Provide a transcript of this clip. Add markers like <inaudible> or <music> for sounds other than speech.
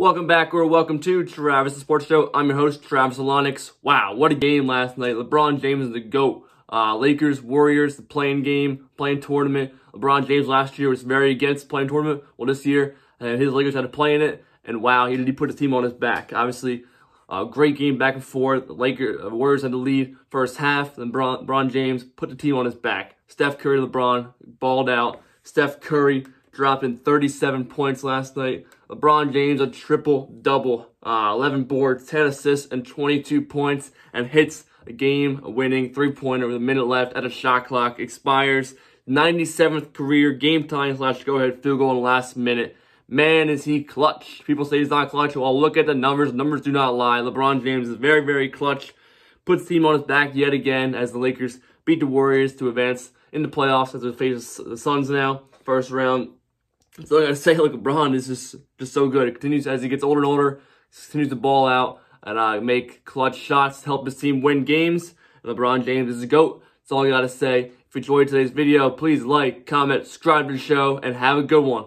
Welcome back or welcome to Travis the Sports Show. I'm your host, Travis Alonix. Wow, what a game last night. LeBron James is the GOAT. Uh, Lakers, Warriors, the playing game, playing tournament. LeBron James last year was very against playing tournament. Well, this year, and uh, his Lakers had to play in it. And wow, he did he put his team on his back. Obviously, uh, great game back and forth. The Lakers, uh, Warriors had the lead first half. Then LeBron James put the team on his back. Steph Curry, LeBron balled out. Steph Curry dropping 37 points last night. LeBron James, a triple double, uh, 11 boards, 10 assists, and 22 points, and hits a game winning three pointer with a minute left at a shot clock. Expires 97th career game time slash go ahead field goal in the last minute. Man, is he clutch. People say he's not clutch. Well, look at the numbers. Numbers do not lie. LeBron James is very, very clutch. Puts team on his back yet again as the Lakers beat the Warriors to advance in the playoffs as they face the Suns now. First round so I gotta <laughs> say, look, LeBron is just just so good. It continues as he gets older and older, continues to ball out and uh, make clutch shots to help his team win games. And LeBron James is a goat. That's all I gotta say. If you enjoyed today's video, please like, comment, subscribe to the show, and have a good one.